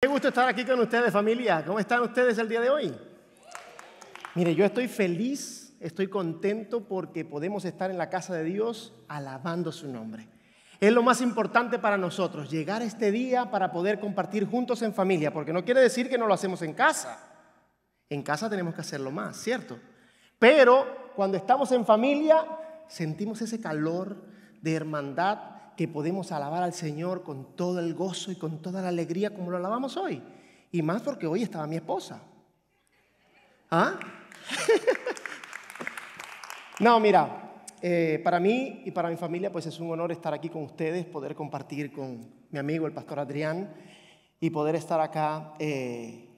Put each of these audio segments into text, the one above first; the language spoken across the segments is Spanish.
Me gusto estar aquí con ustedes, familia. ¿Cómo están ustedes el día de hoy? Mire, yo estoy feliz, estoy contento porque podemos estar en la casa de Dios alabando su nombre. Es lo más importante para nosotros, llegar este día para poder compartir juntos en familia, porque no quiere decir que no lo hacemos en casa. En casa tenemos que hacerlo más, ¿cierto? Pero cuando estamos en familia, sentimos ese calor de hermandad, que podemos alabar al Señor con todo el gozo y con toda la alegría como lo alabamos hoy. Y más porque hoy estaba mi esposa. ¿Ah? no, mira, eh, para mí y para mi familia pues es un honor estar aquí con ustedes, poder compartir con mi amigo el pastor Adrián y poder estar acá eh,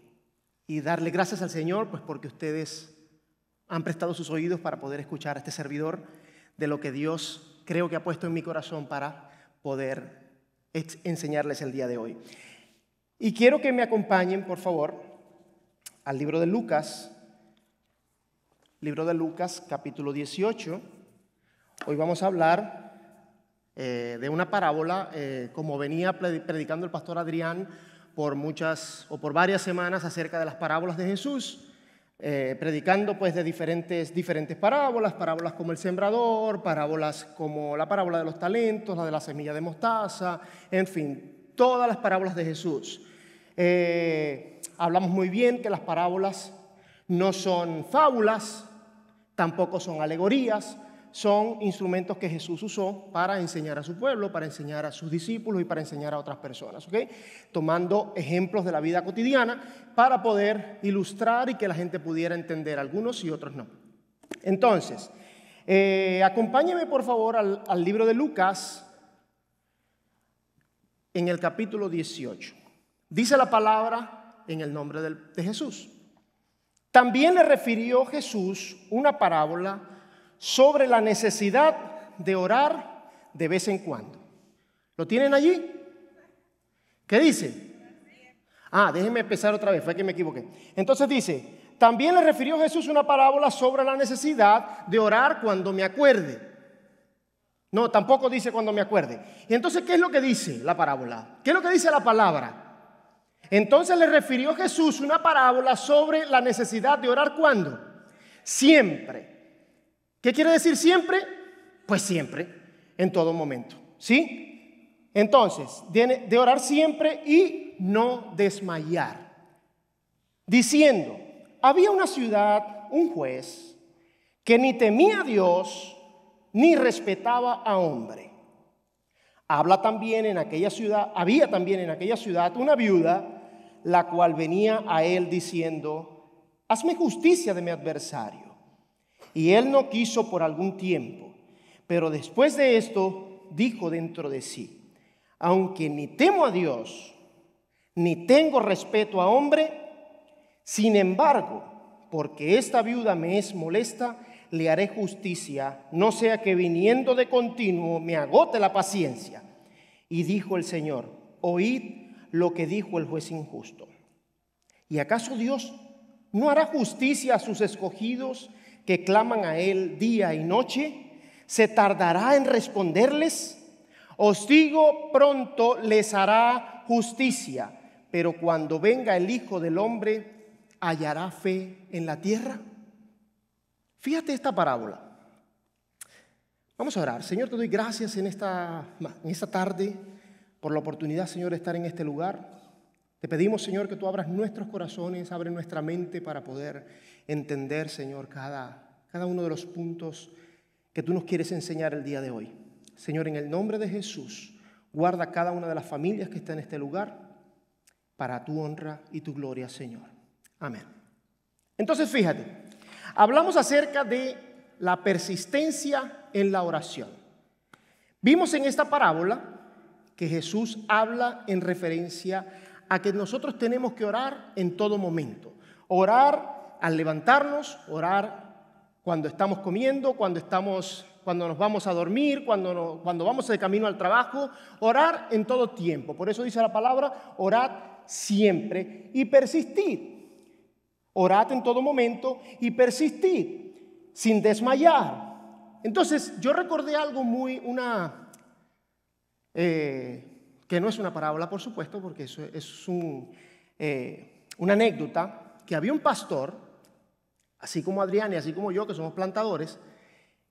y darle gracias al Señor pues porque ustedes han prestado sus oídos para poder escuchar a este servidor de lo que Dios creo que ha puesto en mi corazón para poder enseñarles el día de hoy. Y quiero que me acompañen, por favor, al libro de Lucas, libro de Lucas capítulo 18. Hoy vamos a hablar eh, de una parábola, eh, como venía predicando el pastor Adrián por muchas o por varias semanas acerca de las parábolas de Jesús. Eh, predicando pues de diferentes, diferentes parábolas, parábolas como el sembrador, parábolas como la parábola de los talentos, la de la semilla de mostaza, en fin, todas las parábolas de Jesús. Eh, hablamos muy bien que las parábolas no son fábulas, tampoco son alegorías, son instrumentos que Jesús usó para enseñar a su pueblo, para enseñar a sus discípulos y para enseñar a otras personas, ¿ok? Tomando ejemplos de la vida cotidiana para poder ilustrar y que la gente pudiera entender algunos y otros no. Entonces, eh, acompáñeme por favor al, al libro de Lucas en el capítulo 18. Dice la palabra en el nombre de Jesús. También le refirió Jesús una parábola sobre la necesidad de orar de vez en cuando. ¿Lo tienen allí? ¿Qué dice? Ah, déjenme empezar otra vez, fue que me equivoqué. Entonces dice, también le refirió Jesús una parábola sobre la necesidad de orar cuando me acuerde. No, tampoco dice cuando me acuerde. Y entonces, ¿qué es lo que dice la parábola? ¿Qué es lo que dice la palabra? Entonces le refirió Jesús una parábola sobre la necesidad de orar cuando? Siempre. ¿Qué quiere decir siempre? Pues siempre, en todo momento. ¿Sí? Entonces, de, orar siempre y no desmayar. Diciendo, había una ciudad, un juez, que ni temía a Dios ni respetaba a hombre. Habla también en aquella ciudad, había también en aquella ciudad una viuda, la cual venía a él diciendo, hazme justicia de mi adversario. Y él no quiso por algún tiempo. Pero después de esto dijo dentro de sí, aunque ni temo a Dios, ni tengo respeto a hombre, sin embargo, porque esta viuda me es molesta, le haré justicia, no sea que viniendo de continuo me agote la paciencia. Y dijo el Señor, oíd lo que dijo el juez injusto. ¿Y acaso Dios no hará justicia a sus escogidos que claman a Él día y noche? ¿Se tardará en responderles? Os digo, pronto les hará justicia, pero cuando venga el Hijo del Hombre, hallará fe en la tierra. Fíjate esta parábola. Vamos a orar. Señor, te doy gracias en esta, en esta tarde por la oportunidad, Señor, de estar en este lugar. Te pedimos, Señor, que tú abras nuestros corazones, abre nuestra mente para poder entender, Señor, cada, cada uno de los puntos que tú nos quieres enseñar el día de hoy. Señor, en el nombre de Jesús, guarda cada una de las familias que está en este lugar para tu honra y tu gloria, Señor. Amén. Entonces, fíjate, hablamos acerca de la persistencia en la oración. Vimos en esta parábola que Jesús habla en referencia a que nosotros tenemos que orar en todo momento. Orar al levantarnos, orar cuando estamos comiendo, cuando, estamos, cuando nos vamos a dormir, cuando, cuando vamos de camino al trabajo, orar en todo tiempo. Por eso dice la palabra, orad siempre y persistid. Orad en todo momento y persistid sin desmayar. Entonces yo recordé algo muy, una, eh, que no es una parábola, por supuesto, porque eso es un, eh, una anécdota, que había un pastor, así como Adrián y así como yo, que somos plantadores,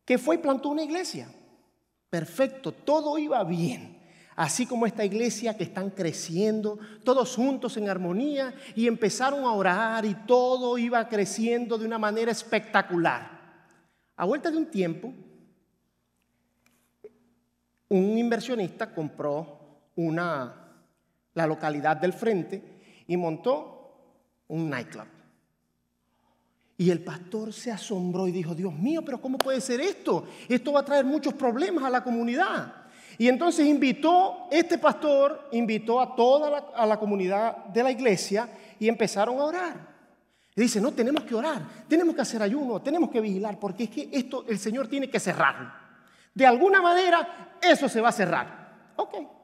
que fue y plantó una iglesia. Perfecto, todo iba bien. Así como esta iglesia que están creciendo, todos juntos en armonía, y empezaron a orar y todo iba creciendo de una manera espectacular. A vuelta de un tiempo, un inversionista compró una, la localidad del frente y montó un nightclub. Y el pastor se asombró y dijo, Dios mío, pero ¿cómo puede ser esto? Esto va a traer muchos problemas a la comunidad. Y entonces invitó, este pastor invitó a toda la, a la comunidad de la iglesia y empezaron a orar. Y dice, no, tenemos que orar, tenemos que hacer ayuno, tenemos que vigilar, porque es que esto el Señor tiene que cerrarlo. De alguna manera, eso se va a cerrar. Ok.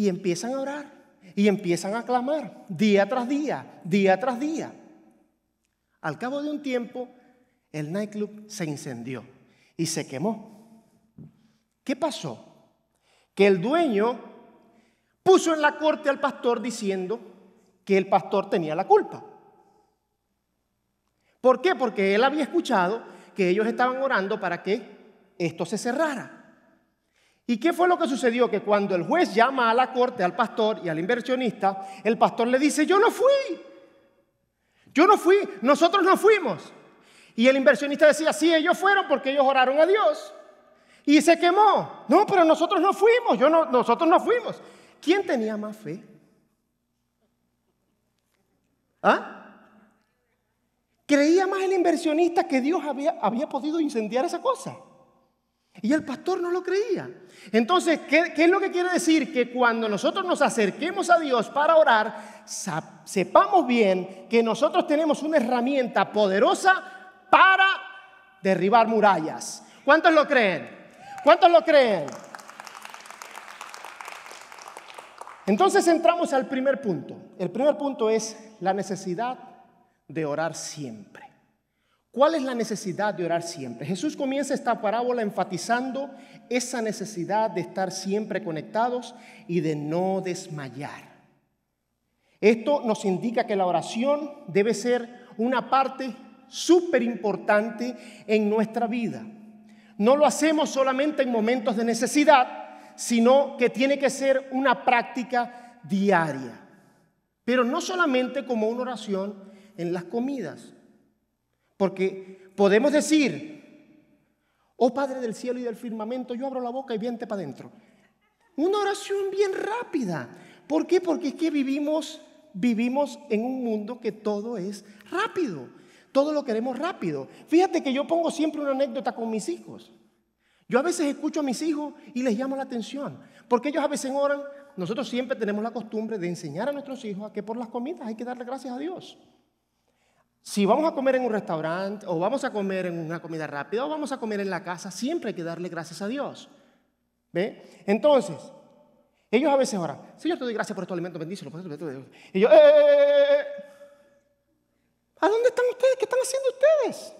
Y empiezan a orar y empiezan a clamar día tras día, día tras día. Al cabo de un tiempo, el nightclub se incendió y se quemó. ¿Qué pasó? Que el dueño puso en la corte al pastor diciendo que el pastor tenía la culpa. ¿Por qué? Porque él había escuchado que ellos estaban orando para que esto se cerrara. ¿Y qué fue lo que sucedió? Que cuando el juez llama a la corte, al pastor y al inversionista, el pastor le dice, yo no fui, yo no fui, nosotros no fuimos. Y el inversionista decía, sí, ellos fueron porque ellos oraron a Dios. Y se quemó. No, pero nosotros no fuimos, yo nosotros no fuimos. ¿Quién tenía más fe? ¿Ah? ¿Creía más el inversionista que Dios había, había podido incendiar esa cosa? Y el pastor no lo creía. Entonces, ¿qué, es lo que quiere decir? Que cuando nosotros nos acerquemos a Dios para orar, sepamos bien que nosotros tenemos una herramienta poderosa para derribar murallas. ¿Cuántos lo creen? ¿Cuántos lo creen? Entonces entramos al primer punto. El primer punto es la necesidad de orar siempre. ¿Cuál es la necesidad de orar siempre? Jesús comienza esta parábola enfatizando esa necesidad de estar siempre conectados y de no desmayar. Esto nos indica que la oración debe ser una parte súper importante en nuestra vida. No lo hacemos solamente en momentos de necesidad, sino que tiene que ser una práctica diaria. Pero no solamente como una oración en las comidas. Porque podemos decir, oh Padre del cielo y del firmamento, yo abro la boca y viente para adentro. Una oración bien rápida. ¿Por qué? Porque es que vivimos, vivimos en un mundo que todo es rápido. Todo lo queremos rápido. Fíjate que yo pongo siempre una anécdota con mis hijos. Yo a veces escucho a mis hijos y les llamo la atención, porque ellos a veces oran. Nosotros siempre tenemos la costumbre de enseñar a nuestros hijos a que por las comidas hay que darle gracias a Dios. Si vamos a comer en un restaurante o vamos a comer en una comida rápida o vamos a comer en la casa, siempre hay que darle gracias a Dios. ¿Ve? Entonces, ellos a veces oran, Señor, te doy gracias por estos alimentos, bendícelos. Y yo, eh, eh, eh, ¿a dónde están ustedes? ¿Qué están haciendo ustedes?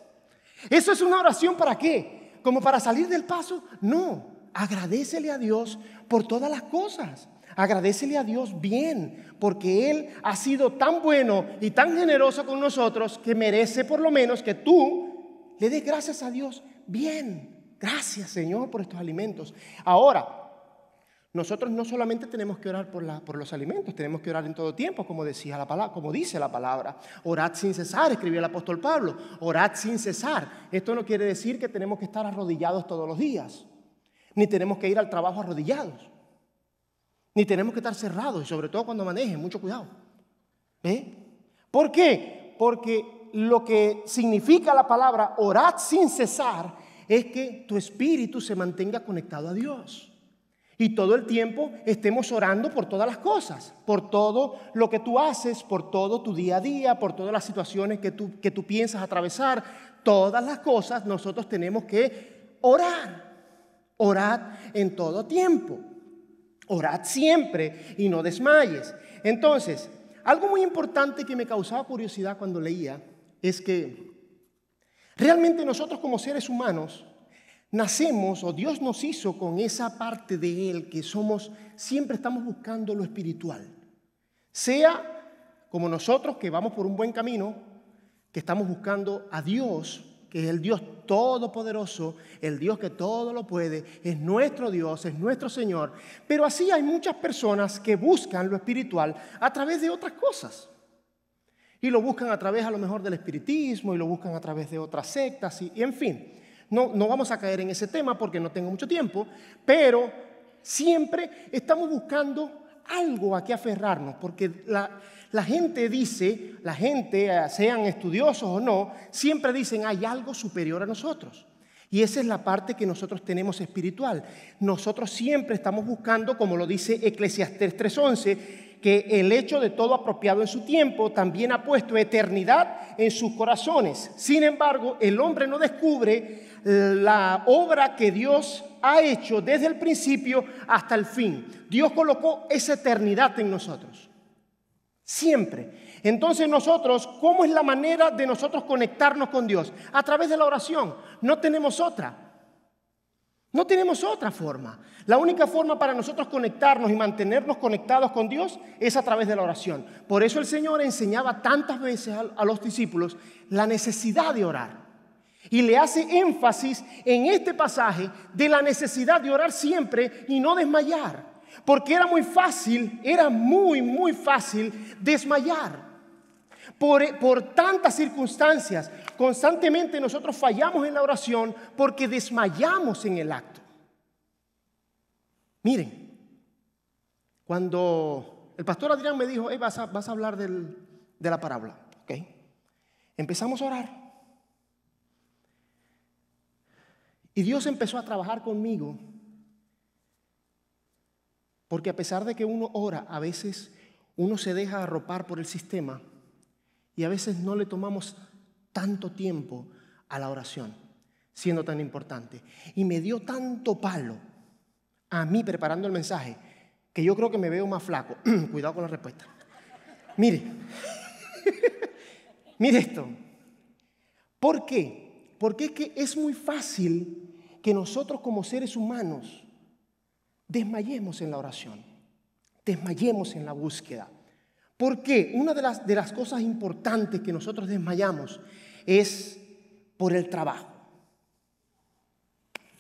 ¿Eso es una oración para qué? ¿Como para salir del paso? No, agradecele a Dios por todas las cosas. Agradecele a Dios bien, porque Él ha sido tan bueno y tan generoso con nosotros que merece por lo menos que tú le des gracias a Dios bien. Gracias Señor por estos alimentos. Ahora, nosotros no solamente tenemos que orar por, los alimentos, tenemos que orar en todo tiempo, como, decía la palabra, como dice la palabra. Orad sin cesar, escribió el apóstol Pablo. Orad sin cesar. Esto no quiere decir que tenemos que estar arrodillados todos los días, ni tenemos que ir al trabajo arrodillados. Ni tenemos que estar cerrados, y sobre todo cuando manejen, mucho cuidado. ¿ve? ¿Por qué? Porque lo que significa la palabra orad sin cesar es que tu espíritu se mantenga conectado a Dios. Y todo el tiempo estemos orando por todas las cosas, por todo lo que tú haces, por todo tu día a día, por todas las situaciones que tú, que tú piensas atravesar. Todas las cosas nosotros tenemos que orar. orar en todo tiempo. Orad siempre y no desmayes. Entonces, algo muy importante que me causaba curiosidad cuando leía es que realmente nosotros como seres humanos nacemos o Dios nos hizo con esa parte de Él que somos, siempre estamos buscando lo espiritual. Sea como nosotros que vamos por un buen camino, que estamos buscando a Dios que es el Dios todopoderoso, el Dios que todo lo puede, es nuestro Dios, es nuestro Señor. Pero así hay muchas personas que buscan lo espiritual a través de otras cosas. Y lo buscan a través a lo mejor del espiritismo y lo buscan a través de otras sectas y, en fin. No, no vamos a caer en ese tema porque no tengo mucho tiempo, pero siempre estamos buscando algo a qué aferrarnos, porque la, gente dice, la gente, eh, sean estudiosos o no, siempre dicen hay algo superior a nosotros. Y esa es la parte que nosotros tenemos espiritual. Nosotros siempre estamos buscando, como lo dice Eclesiastes 3:11, que el hecho de todo apropiado en su tiempo también ha puesto eternidad en sus corazones. Sin embargo, el hombre no descubre eh, la obra que Dios ha hecho desde el principio hasta el fin. Dios colocó esa eternidad en nosotros. Siempre. Entonces nosotros, ¿cómo es la manera de nosotros conectarnos con Dios? A través de la oración. No tenemos otra. No tenemos otra forma. La única forma para nosotros conectarnos y mantenernos conectados con Dios es a través de la oración. Por eso el Señor enseñaba tantas veces a los discípulos la necesidad de orar. Y le hace énfasis en este pasaje de la necesidad de orar siempre y no desmayar. Porque era muy fácil, era muy, muy fácil desmayar. Por, por tantas circunstancias, constantemente nosotros fallamos en la oración porque desmayamos en el acto. Miren, cuando el pastor Adrián me dijo, vas, a, vas a hablar de la parábola, Empezamos a orar. Y Dios empezó a trabajar conmigo, porque a pesar de que uno ora, a veces uno se deja arropar por el sistema y a veces no le tomamos tanto tiempo a la oración, siendo tan importante. Y me dio tanto palo a mí preparando el mensaje, que yo creo que me veo más flaco. Cuidado con la respuesta. Mire, mire esto. ¿Por qué? Porque es que es muy fácil que nosotros como seres humanos desmayemos en la oración, desmayemos en la búsqueda. Porque una de las, de las cosas importantes que nosotros desmayamos es por el trabajo.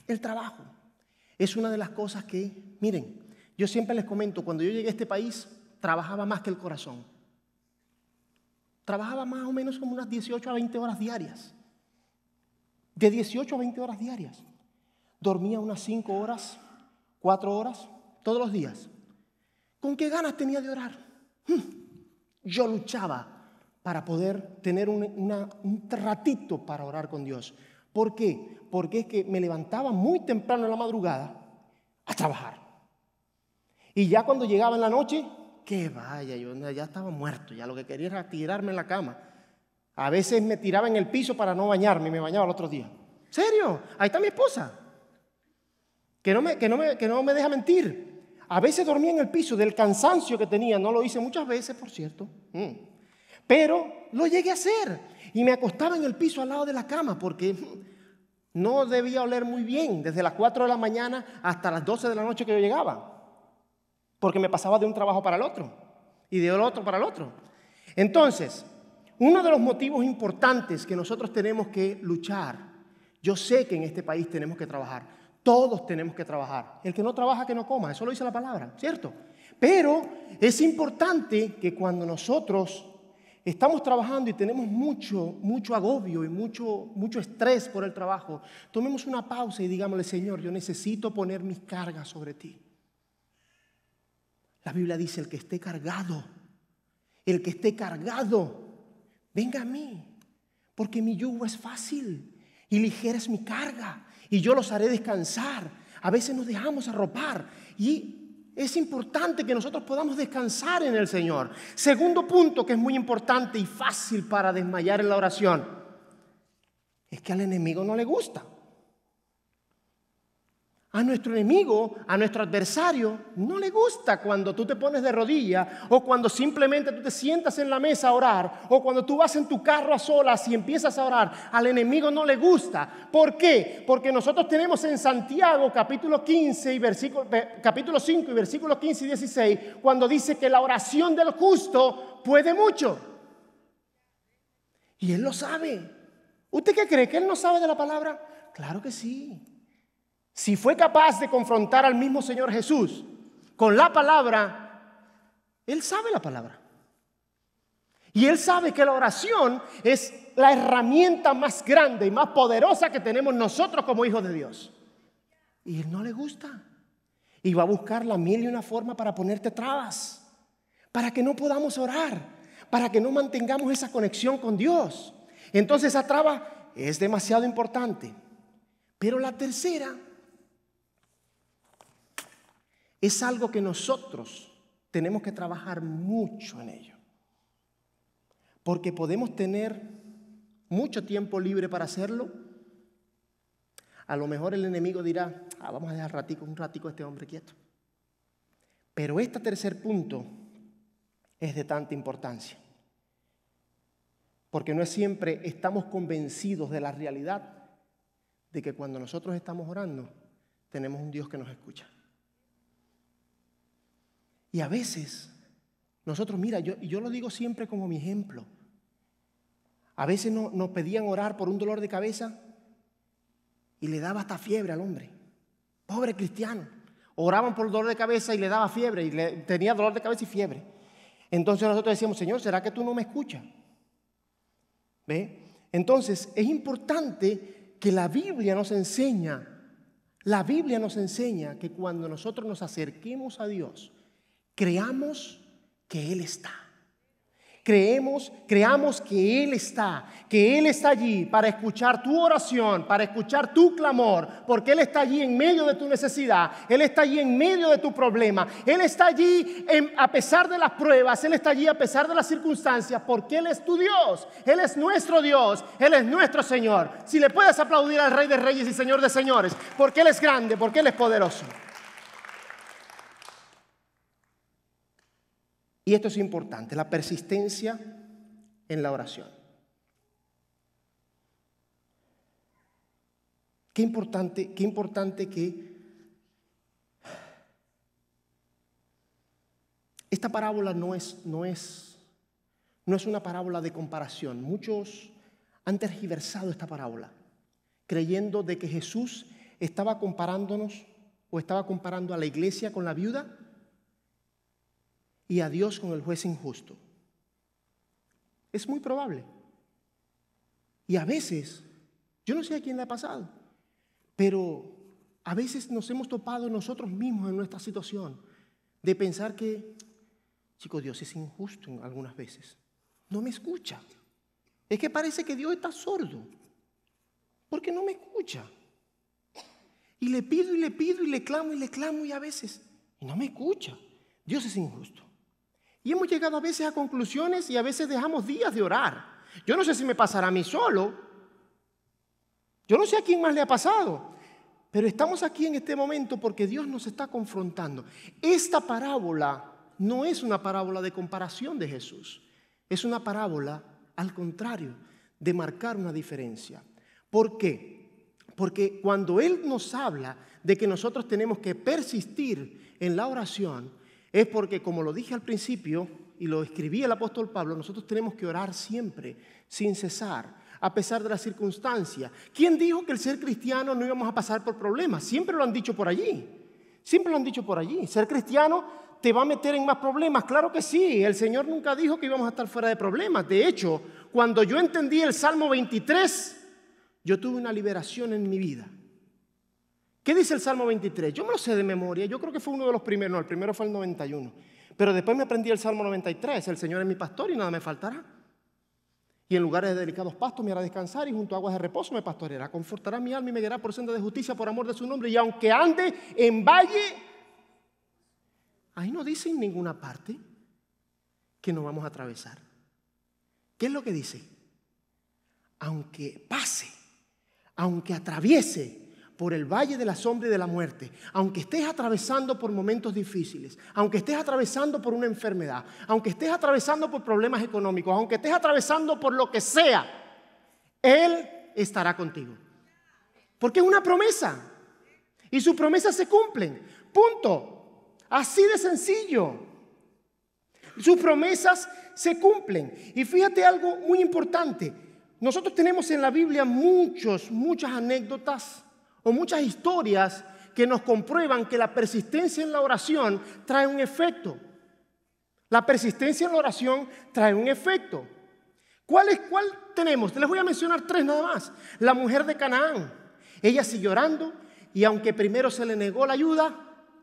El trabajo es una de las cosas que, miren, yo siempre les comento, cuando yo llegué a este país, trabajaba más que el corazón. Trabajaba más o menos como unas 18 a 20 horas diarias de 18 a 20 horas diarias. Dormía unas 5 horas, 4 horas, todos los días. ¿Con qué ganas tenía de orar? Hmm. Yo luchaba para poder tener un, ratito para orar con Dios. ¿Por qué? Porque es que me levantaba muy temprano en la madrugada a trabajar. Y ya cuando llegaba en la noche, que vaya, yo ya estaba muerto, ya lo que quería era tirarme en la cama. A veces me tiraba en el piso para no bañarme y me bañaba el otro día. ¿Serio? Ahí está mi esposa. Que no, me, que, que no me deja mentir. A veces dormía en el piso del cansancio que tenía. No lo hice muchas veces, por cierto. Mm, pero lo llegué a hacer. Y me acostaba en el piso al lado de la cama porque mm, no debía oler muy bien desde las 4 de la mañana hasta las 12 de la noche que yo llegaba. Porque me pasaba de un trabajo para el otro y de otro para el otro. Entonces, uno de los motivos importantes que nosotros tenemos que luchar, yo sé que en este país tenemos que trabajar, todos tenemos que trabajar. El que no trabaja, que no coma, eso lo dice la palabra, ¿cierto? Pero es importante que cuando nosotros estamos trabajando y tenemos mucho, mucho agobio y mucho, mucho estrés por el trabajo, tomemos una pausa y digámosle, Señor, yo necesito poner mis cargas sobre ti. La Biblia dice, el que esté cargado, el que esté cargado, venga a mí, porque mi yugo es fácil y ligera es mi carga, y yo los haré descansar. A veces nos dejamos arropar y es importante que nosotros podamos descansar en el Señor. Segundo punto que es muy importante y fácil para desmayar en la oración, es que al enemigo no le gusta. A nuestro enemigo, a nuestro adversario, no le gusta cuando tú te pones de rodilla o cuando simplemente tú te sientas en la mesa a orar o cuando tú vas en tu carro a solas y empiezas a orar. Al enemigo no le gusta. ¿Por qué? Porque nosotros tenemos en Santiago capítulo, 15 y versículo, capítulo 5 y versículos 15 y 16 cuando dice que la oración del justo puede mucho. Y él lo sabe. ¿Usted qué cree? ¿Que él no sabe de la palabra? Claro que sí si fue capaz de confrontar al mismo Señor Jesús con la palabra, Él sabe la palabra. Y Él sabe que la oración es la herramienta más grande y más poderosa que tenemos nosotros como hijos de Dios. Y Él no le gusta. Y va a buscar la miel y una forma para ponerte trabas, para que no podamos orar, para que no mantengamos esa conexión con Dios. Entonces esa traba es demasiado importante. Pero la tercera es algo que nosotros tenemos que trabajar mucho en ello. Porque podemos tener mucho tiempo libre para hacerlo. A lo mejor el enemigo dirá, ah, vamos a dejar un ratico a este hombre quieto. Pero este tercer punto es de tanta importancia. Porque no es siempre estamos convencidos de la realidad de que cuando nosotros estamos orando, tenemos un Dios que nos escucha. Y a veces, nosotros, mira, yo, yo lo digo siempre como mi ejemplo. A veces nos pedían orar por un dolor de cabeza y le daba hasta fiebre al hombre. Pobre cristiano. Oraban por el dolor de cabeza y le daba fiebre, y le, tenía dolor de cabeza y fiebre. Entonces nosotros decíamos, Señor, ¿será que tú no me escuchas? ¿Ve? Entonces es importante que la Biblia nos enseña, la Biblia nos enseña que cuando nosotros nos acerquemos a Dios, creamos que Él está. Creemos, creamos que Él está, que Él está allí para escuchar tu oración, para escuchar tu clamor, porque Él está allí en medio de tu necesidad, Él está allí en medio de tu problema, Él está allí a pesar de las pruebas, Él está allí a pesar de las circunstancias, porque Él es tu Dios, Él es nuestro Dios, Él es nuestro Señor. Si le puedes aplaudir al Rey de Reyes y Señor de Señores, porque Él es grande, porque Él es poderoso. Y esto es importante, la persistencia en la oración. Qué importante, qué importante que esta parábola no es, no es, no es una parábola de comparación. Muchos han tergiversado esta parábola, creyendo de que Jesús estaba comparándonos o estaba comparando a la iglesia con la viuda y a Dios con el juez injusto. Es muy probable. Y a veces, yo no sé a quién le ha pasado, pero a veces nos hemos topado nosotros mismos en nuestra situación de pensar que, chico, Dios es injusto en algunas veces. No me escucha. Es que parece que Dios está sordo, porque no me escucha. Y le pido y le pido y le clamo y le clamo y a veces, no me escucha. Dios es injusto. Y hemos llegado a veces a conclusiones y a veces dejamos días de orar. Yo no sé si me pasará a mí solo. Yo no sé a quién más le ha pasado. Pero estamos aquí en este momento porque Dios nos está confrontando. Esta parábola no es una parábola de comparación de Jesús. Es una parábola, al contrario, de marcar una diferencia. ¿Por qué? Porque cuando Él nos habla de que nosotros tenemos que persistir en la oración, es porque, como lo dije al principio y lo escribí el apóstol Pablo, nosotros tenemos que orar siempre, sin cesar, a pesar de las circunstancias. ¿Quién dijo que el ser cristiano no íbamos a pasar por problemas? Siempre lo han dicho por allí. Siempre lo han dicho por allí. Ser cristiano te va a meter en más problemas. Claro que sí, el Señor nunca dijo que íbamos a estar fuera de problemas. De hecho, cuando yo entendí el Salmo 23, yo tuve una liberación en mi vida. ¿Qué dice el Salmo 23? Yo me lo sé de memoria, yo creo que fue uno de los primeros, no, el primero fue el 91. Pero después me aprendí el Salmo 93, el Señor es mi pastor y nada me faltará. Y en lugares de delicados pastos me hará descansar y junto a aguas de reposo me pastoreará, confortará mi alma y me guiará por senda de justicia por amor de su nombre. Y aunque ande en valle, ahí no dice en ninguna parte que no vamos a atravesar. ¿Qué es lo que dice? Aunque pase, aunque atraviese, por el valle de la sombra y de la muerte, aunque estés atravesando por momentos difíciles, aunque estés atravesando por una enfermedad, aunque estés atravesando por problemas económicos, aunque estés atravesando por lo que sea, Él estará contigo. Porque es una promesa. Y sus promesas se cumplen. Punto. Así de sencillo. Sus promesas se cumplen. Y fíjate algo muy importante. Nosotros tenemos en la Biblia muchos, muchas anécdotas o muchas historias que nos comprueban que la persistencia en la oración trae un efecto. La persistencia en la oración trae un efecto. ¿Cuál es cuál tenemos? Les voy a mencionar tres nada más. La mujer de Canaán. Ella sigue orando y aunque primero se le negó la ayuda,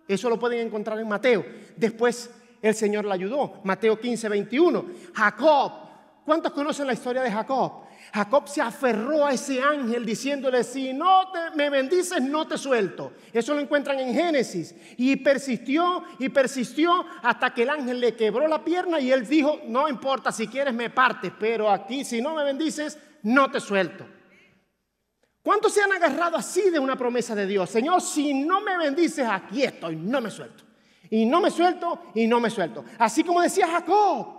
eso lo pueden encontrar en Mateo. Después el Señor la ayudó. Mateo 15, 21. Jacob. ¿Cuántos conocen la historia de Jacob? Jacob se aferró a ese ángel diciéndole, si no te, me bendices, no te suelto. Eso lo encuentran en Génesis. Y persistió y persistió hasta que el ángel le quebró la pierna y él dijo, no importa, si quieres me partes, pero aquí si no me bendices, no te suelto. ¿Cuántos se han agarrado así de una promesa de Dios? Señor, si no me bendices, aquí estoy, no me suelto. Y no me suelto, y no me suelto. Así como decía Jacob.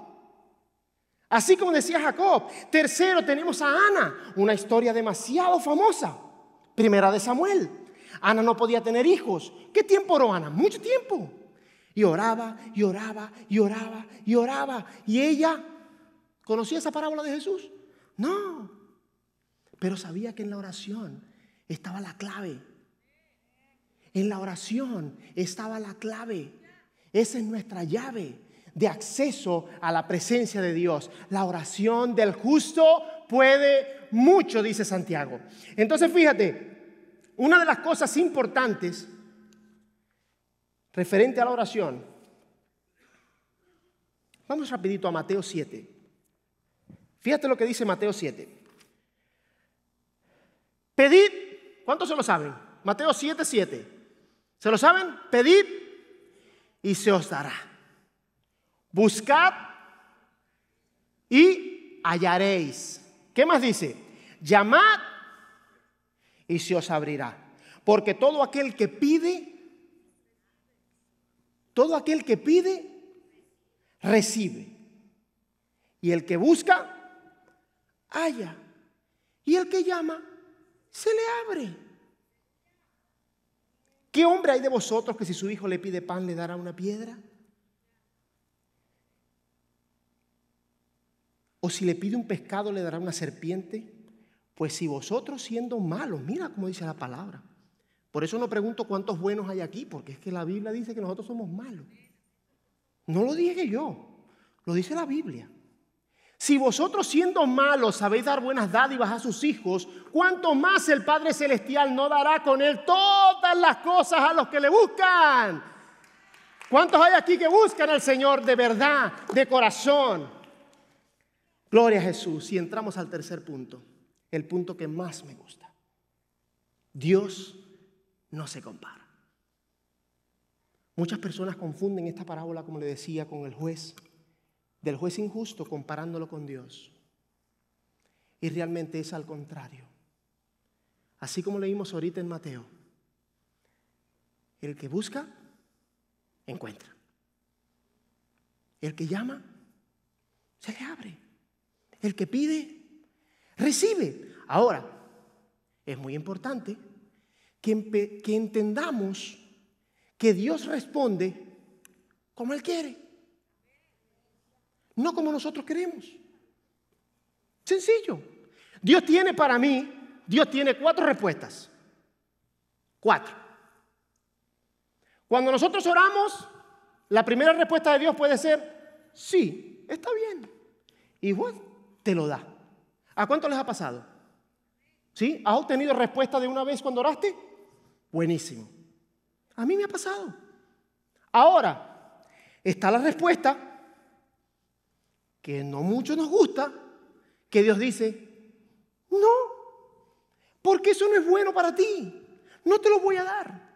Así como decía Jacob. Tercero, tenemos a Ana, una historia demasiado famosa. Primera de Samuel. Ana no podía tener hijos. ¿Qué tiempo oró Ana? Mucho tiempo. Y oraba, y oraba, y oraba, y oraba. Y ella conocía esa parábola de Jesús. No. Pero sabía que en la oración estaba la clave. En la oración estaba la clave. Esa es nuestra llave de acceso a la presencia de Dios. La oración del justo puede mucho, dice Santiago. Entonces fíjate, una de las cosas importantes referente a la oración, vamos rapidito a Mateo 7. Fíjate lo que dice Mateo 7. Pedid, ¿cuántos se lo saben? Mateo 7, 7. ¿Se lo saben? Pedid y se os dará. Buscad y hallaréis. ¿Qué más dice? Llamad y se os abrirá. Porque todo aquel que pide, todo aquel que pide, recibe. Y el que busca, halla. Y el que llama, se le abre. ¿Qué hombre hay de vosotros que si su hijo le pide pan le dará una piedra? O si le pide un pescado, le dará una serpiente. Pues si vosotros siendo malos, mira cómo dice la palabra. Por eso no pregunto cuántos buenos hay aquí, porque es que la Biblia dice que nosotros somos malos. No lo dije yo, lo dice la Biblia. Si vosotros siendo malos sabéis dar buenas dádivas a sus hijos, ¿cuánto más el Padre Celestial no dará con él todas las cosas a los que le buscan? ¿Cuántos hay aquí que buscan al Señor de verdad, de corazón? Gloria a Jesús. Y entramos al tercer punto, el punto que más me gusta. Dios no se compara. Muchas personas confunden esta parábola, como le decía, con el juez, del juez injusto comparándolo con Dios. Y realmente es al contrario. Así como leímos ahorita en Mateo, el que busca, encuentra. El que llama, se le abre. El que pide, recibe. Ahora, es muy importante que, entendamos que Dios responde como Él quiere, no como nosotros queremos. Sencillo. Dios tiene para mí, Dios tiene cuatro respuestas. Cuatro. Cuando nosotros oramos, la primera respuesta de Dios puede ser, sí, está bien. ¿Y te lo da. ¿A cuánto les ha pasado? ¿Sí? ¿Has obtenido respuesta de una vez cuando oraste? Buenísimo. A mí me ha pasado. Ahora, está la respuesta que no mucho nos gusta, que Dios dice, no, porque eso no es bueno para ti, no te lo voy a dar.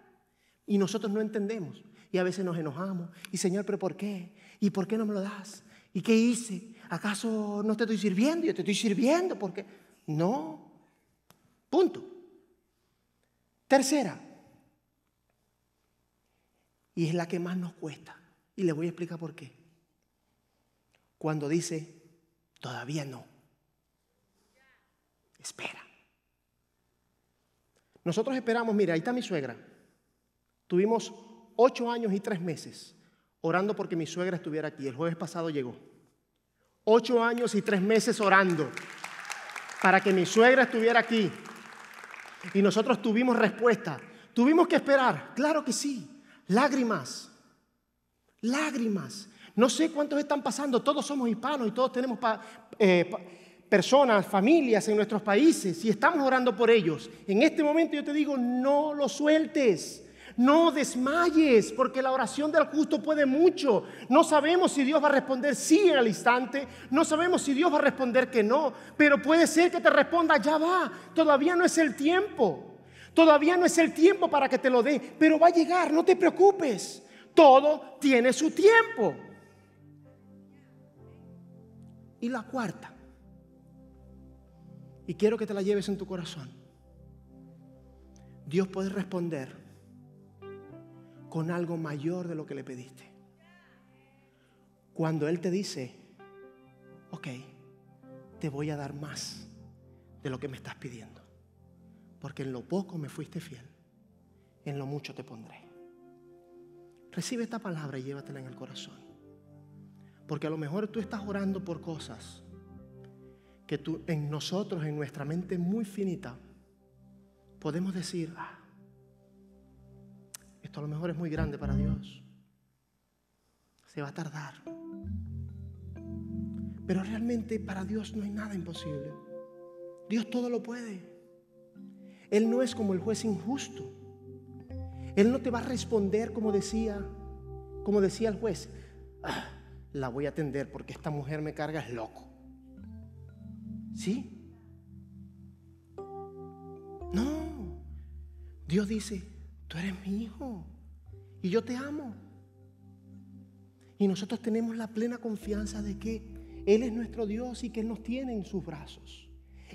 Y nosotros no entendemos. Y a veces nos enojamos. Y Señor, pero ¿por qué? ¿Y por qué no me lo das? ¿Y qué hice? ¿acaso no te estoy sirviendo? Yo te estoy sirviendo porque no. Punto. Tercera, y es la que más nos cuesta, y le voy a explicar por qué. Cuando dice, todavía no. Espera. Nosotros esperamos, mira, ahí está mi suegra. Tuvimos ocho años y tres meses orando porque mi suegra estuviera aquí. El jueves pasado llegó. Ocho años y tres meses orando para que mi suegra estuviera aquí. Y nosotros tuvimos respuesta. Tuvimos que esperar, claro que sí. Lágrimas, lágrimas. No sé cuántos están pasando, todos somos hispanos y todos tenemos eh, personas, familias en nuestros países y estamos orando por ellos. En este momento yo te digo, no lo sueltes, no desmayes, porque la oración del justo puede mucho. No sabemos si Dios va a responder sí en el instante, no sabemos si Dios va a responder que no, pero puede ser que te responda, ya va, todavía no es el tiempo, todavía no es el tiempo para que te lo dé, pero va a llegar, no te preocupes, todo tiene su tiempo. Y la cuarta, y quiero que te la lleves en tu corazón, Dios puede responder con algo mayor de lo que le pediste. Cuando Él te dice, ok, te voy a dar más de lo que me estás pidiendo, porque en lo poco me fuiste fiel, en lo mucho te pondré. Recibe esta palabra y llévatela en el corazón, porque a lo mejor tú estás orando por cosas que tú, en nosotros, en nuestra mente muy finita, podemos decir, ah, a lo mejor es muy grande para Dios. Se va a tardar. Pero realmente para Dios no hay nada imposible. Dios todo lo puede. Él no es como el juez injusto. Él no te va a responder como decía, como decía el juez. Ah, la voy a atender porque esta mujer me carga es loco. ¿Sí? No. Dios dice, tú eres mi hijo y yo te amo. Y nosotros tenemos la plena confianza de que Él es nuestro Dios y que Él nos tiene en sus brazos.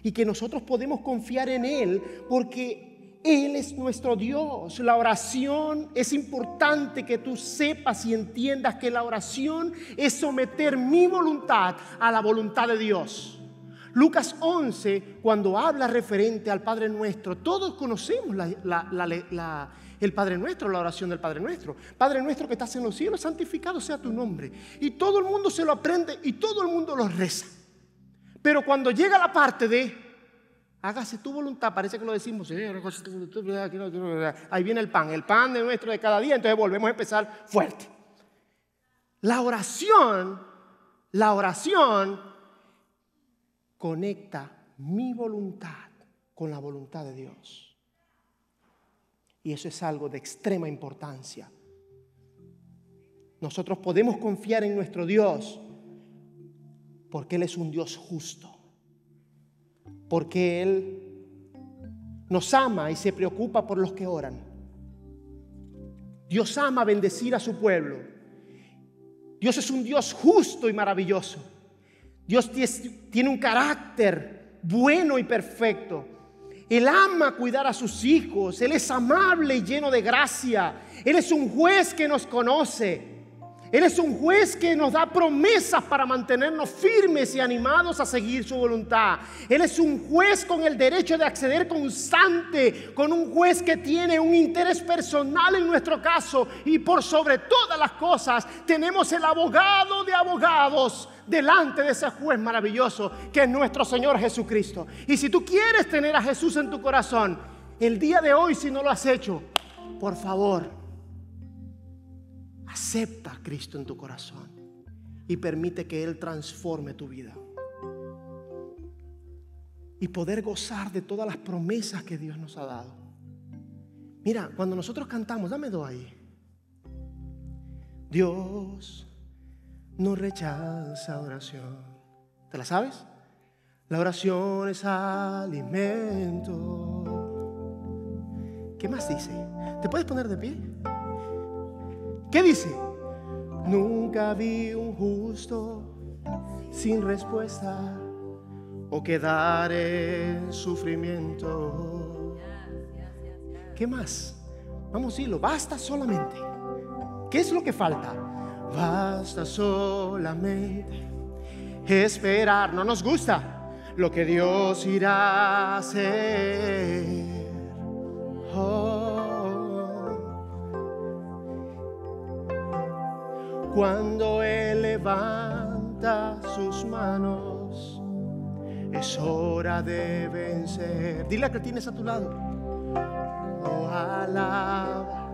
Y que nosotros podemos confiar en Él porque Él es nuestro Dios. La oración es importante que tú sepas y entiendas que la oración es someter mi voluntad a la voluntad de Dios. Lucas 11, cuando habla referente al Padre Nuestro, todos conocemos la, la, el Padre Nuestro, la oración del Padre Nuestro. Padre Nuestro que estás en los cielos, santificado sea tu nombre. Y todo el mundo se lo aprende y todo el mundo lo reza. Pero cuando llega la parte de, hágase tu voluntad, parece que lo decimos, ahí viene el pan, el pan de nuestro de cada día, entonces volvemos a empezar fuerte. La oración, la oración conecta mi voluntad con la voluntad de Dios. Y eso es algo de extrema importancia. Nosotros podemos confiar en nuestro Dios porque Él es un Dios justo. Porque Él nos ama y se preocupa por los que oran. Dios ama bendecir a su pueblo. Dios es un Dios justo y maravilloso. Dios tiene un carácter bueno y perfecto. Él ama cuidar a sus hijos. Él es amable y lleno de gracia. Él es un juez que nos conoce. Él es un juez que nos da promesas para mantenernos firmes y animados a seguir su voluntad. Él es un juez con el derecho de acceder constante, con un juez que tiene un interés personal en nuestro caso y por sobre todas las cosas tenemos el abogado de abogados delante de ese juez maravilloso que es nuestro Señor Jesucristo. Y si tú quieres tener a Jesús en tu corazón, el día de hoy si no lo has hecho, por favor, Acepta a Cristo en tu corazón y permite que Él transforme tu vida. Y poder gozar de todas las promesas que Dios nos ha dado. Mira, cuando nosotros cantamos, dame dos ahí. Dios no rechaza oración. ¿Te la sabes? La oración es alimento. ¿Qué más dice? ¿Te puedes poner de pie? ¿Qué dice? Nunca vi un justo sin respuesta o quedar en sufrimiento. ¿Qué más? Vamos a lo basta solamente. ¿Qué es lo que falta? Basta solamente esperar, no nos gusta lo que Dios irá a hacer. Cuando Él levanta sus manos, es hora de vencer. Dile a que tienes a tu lado. No alaba,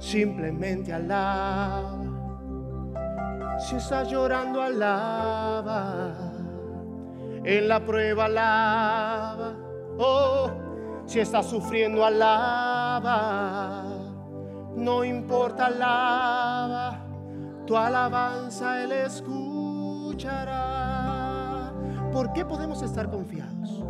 simplemente alaba. Si estás llorando, alaba. En la prueba, alaba. Oh, si estás sufriendo, alaba no importa alaba, tu alabanza Él escuchará. ¿Por qué podemos estar confiados?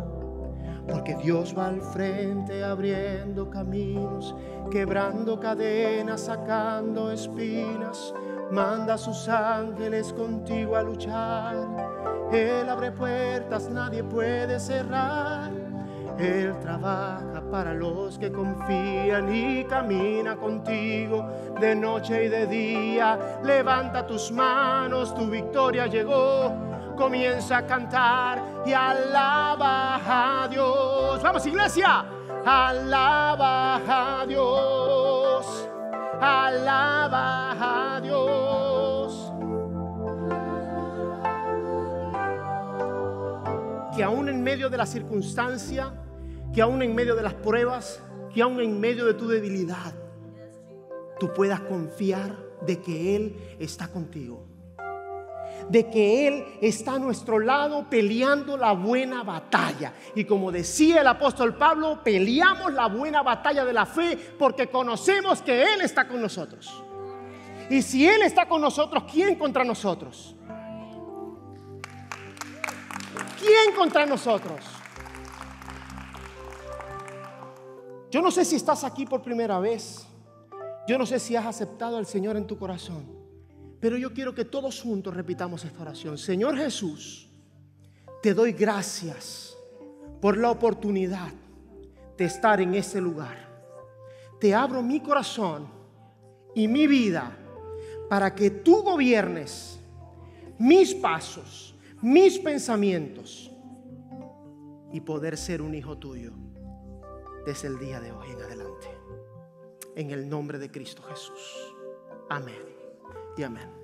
Porque Dios va al frente abriendo caminos, quebrando cadenas, sacando espinas. Manda a sus ángeles contigo a luchar. Él abre puertas, nadie puede cerrar. Él trabaja para los que confían y camina contigo de noche y de día. Levanta tus manos, tu victoria llegó. Comienza a cantar y alaba a Dios. Vamos, iglesia. Alaba a Dios. Alaba a Dios. que aún en medio de la circunstancia, que aún en medio de las pruebas, que aún en medio de tu debilidad, tú puedas confiar de que Él está contigo. De que Él está a nuestro lado peleando la buena batalla. Y como decía el apóstol Pablo, peleamos la buena batalla de la fe porque conocemos que Él está con nosotros. Y si Él está con nosotros, ¿quién contra nosotros? ¿Quién contra nosotros? Yo no sé si estás aquí por primera vez. Yo no sé si has aceptado al Señor en tu corazón. Pero yo quiero que todos juntos repitamos esta oración. Señor Jesús, te doy gracias por la oportunidad de estar en este lugar. Te abro mi corazón y mi vida para que tú gobiernes mis pasos, mis pensamientos y poder ser un hijo tuyo desde el día de hoy en adelante. En el nombre de Cristo Jesús. Amén y amén.